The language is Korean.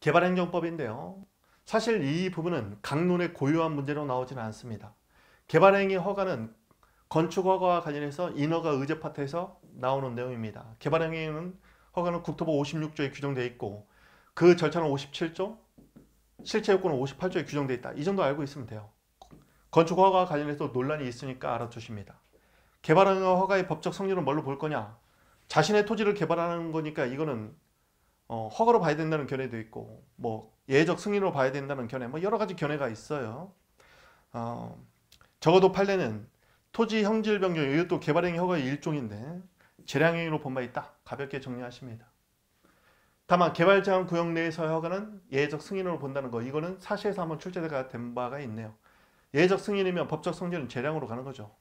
개발행정법인데요. 사실 이 부분은 강론의 고유한 문제로 나오지는 않습니다. 개발행위 허가는 건축허가와 관련해서 인허가 의제파트에서 나오는 내용입니다. 개발행위는 허가는 국토부 56조에 규정되어 있고 그 절차는 57조, 실체요건은 58조에 규정되어 있다. 이 정도 알고 있으면 돼요. 건축허가와 관련해서 논란이 있으니까 알아두십니다. 개발행위 허가의 법적 성질은 뭘로 볼 거냐? 자신의 토지를 개발하는 거니까 이거는 어, 허가로 봐야 된다는 견해도 있고 뭐 예외적 승인으로 봐야 된다는 견해 뭐 여러 가지 견해가 있어요. 어, 적어도 판례는 토지 형질 변경 이것도 개발행위 허가의 일종인데 재량행위로 본 바 있다. 가볍게 정리하십니다. 다만 개발 제한 구역 내에서 허가는 예외적 승인으로 본다는 거 이거는 사실에서 한번 출제가 된 바가 있네요. 예외적 승인이면 법적 성질은 재량으로 가는 거죠.